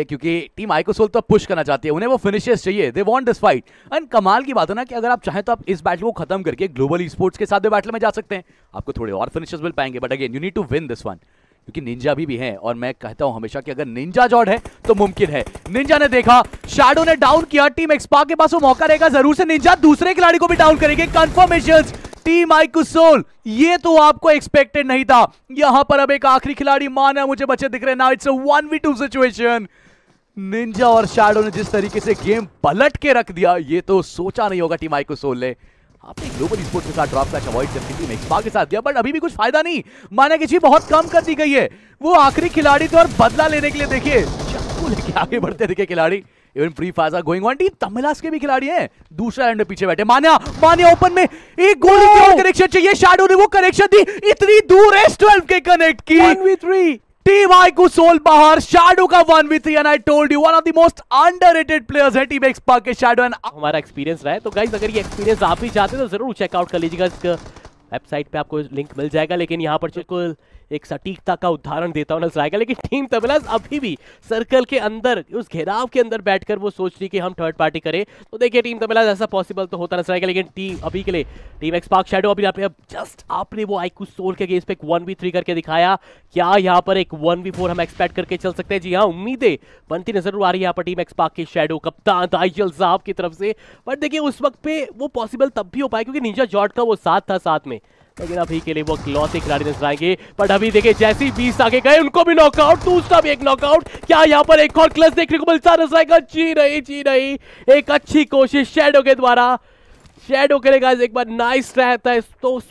क्योंकि टीम आइकोसोल तो पुश करना चाहती है उन्हें वो फिनिशेस चाहिए they want this fight and कमाल की बात है ना कि अगर आप चाहें तो आप इस बैटल को खत्म करके ग्लोबल स्पोर्ट्स के साथ भी बैटल में जा सकते हैं आपको थोड़े और फिनिशेस मिल पाएंगे but again you need to win this one क्योंकि निंजा भी, भी है और मैं कहता हूं हमेशा कि अगर निंजा जॉड है तो मुमकिन है निंजा ने देखा शाडो ने डाउन किया टीम एक्सपा के पास वो मौका रहेगा जरूर से निंजा दूसरे खिलाड़ी को भी डाउन करेंगे कंफर्मेशन टीम आइकुसोल ये तो आपको एक्सपेक्टेड नहीं था यहां पर अब एक आखिरी खिलाड़ी मान है मुझे बच्चे दिख रहे ना it's one v two situation ninja और शाडो ने जिस तरीके से गेम पलट के रख दिया ये तो सोचा नहीं होगा टीम आईकू ने आपने ग्लोबल स्पोर्ट्स के साथ ड्रॉप क्लच अवॉइड करती थी मैक्सपा के साथ दिया बट अभी भी कुछ फायदा नहीं माना कि जी बहुत कम कर दी गई है वो आखिरी खिलाड़ी तो और बदला लेने के लिए देखिए लेके आगे बढ़ते दिखे खिलाड़ी even Free Fire are going on team Tamilas के भी खिलाड़ी हैं दूसरा राउंड पीछे बैठे मान्या मान्या ओपन में एक गोली की और कनेक्शन चाहिए शैडो ने वो कनेक्शन दी इतनी दूर एस ट्वेल्व के कनेक्ट की वन वी थ्री टीम आई को सोल बाहर शैडो का one v three and I told you one of the most underrated players है टीम एक्सपा के शैडो एंड हमारा एक्सपीरियंस रहा है तो गाइस अगर ये एक्सपीरियंस आप भी चाहते हैं तो जरूर चेकआउट कर लीजिएगा इसका वेबसाइट पे आपको लिंक मिल जाएगा लेकिन यहाँ पर बिल्कुल एक सटीकता का उदाहरण देता हुआ नजर आएगा लेकिन टीम तबलाज अभी भी सर्कल के अंदर उस घेराव के अंदर बैठकर वो सोच रही कि हम थर्ड पार्टी करें तो देखिए टीम तबलाज ऐसा पॉसिबल तो होता नजर आएगा लेकिन टीम अभी के लिए टीम एक्सपार्क शेडो अभी आप जस्ट आपने वो आईकू सोल के गेस पे एक वन करके दिखाया क्या यहाँ पर एक वन हम एक्सपेक्ट करके चल सकते हैं जी हाँ उम्मीदें बनती नजर आ रही है यहाँ पर टीम के शेडो कप्तान आईजल साहब की तरफ से बट देखिए उस वक्त पे वो पॉसिबल तब भी हो पाया क्योंकि निंजा जॉर्ट का वो साथ था साथ में लेकिन अभी के लिए वो लौते खिलाड़ी नजर आएंगे बट अभी देखिए जैसे ही बीस आगे गए उनको भी नॉकआउट दूसरा भी एक नॉकआउट क्या यहाँ पर एक और क्लस देखने को मिलता नजर आएगा जी नहीं जी नहीं एक अच्छी कोशिश शेडो के द्वारा शेडो के लिए एक बार नाइस रहता है तो